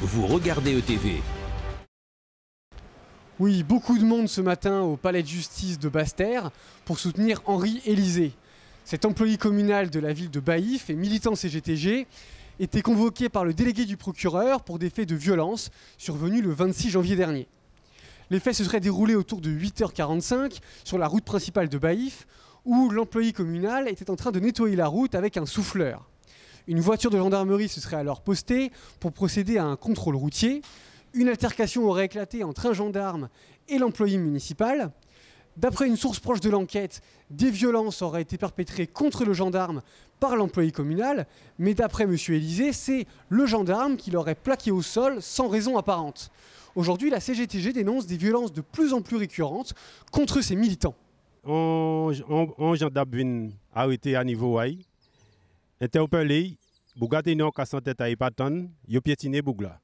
Vous regardez ETV. Oui, beaucoup de monde ce matin au palais de justice de Basse-Terre pour soutenir Henri Élysée. Cet employé communal de la ville de Baïf et militant CGTG était convoqué par le délégué du procureur pour des faits de violence survenus le 26 janvier dernier. Les faits se seraient déroulés autour de 8h45 sur la route principale de Baïf, où l'employé communal était en train de nettoyer la route avec un souffleur. Une voiture de gendarmerie se serait alors postée pour procéder à un contrôle routier. Une altercation aurait éclaté entre un gendarme et l'employé municipal. D'après une source proche de l'enquête, des violences auraient été perpétrées contre le gendarme par l'employé communal, mais d'après M. Élisée, c'est le gendarme qui l'aurait plaqué au sol sans raison apparente. Aujourd'hui, la CGTG dénonce des violences de plus en plus récurrentes contre ses militants. On, gendarme a été à niveau interpellé, Bouga a non cassant tête à il yo piétiné Bougla.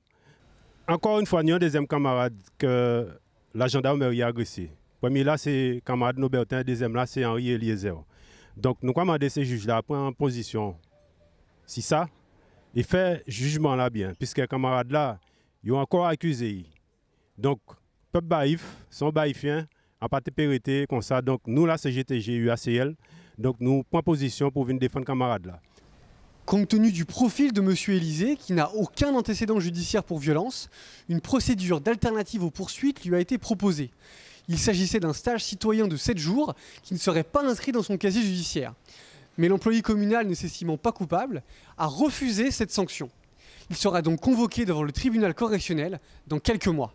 Encore une fois, nous avons un deuxième camarade que la gendarmerie a agressé. Premier là, c'est camarade Nobertin, deuxième là, c'est Henri Eliezer. Donc nous commandons ces juges-là à prendre position. Si ça, il e fait jugement là bien, puisque les camarades là, ils ont encore accusé. Donc, peuple baïf, son baïfien, a pas périté comme ça. Donc nous, la CGTG, UACL, donc nous prenons position pour venir défendre les camarades là. Compte tenu du profil de M. Élysée, qui n'a aucun antécédent judiciaire pour violence, une procédure d'alternative aux poursuites lui a été proposée. Il s'agissait d'un stage citoyen de 7 jours qui ne serait pas inscrit dans son casier judiciaire. Mais l'employé communal ne pas coupable, a refusé cette sanction. Il sera donc convoqué devant le tribunal correctionnel dans quelques mois.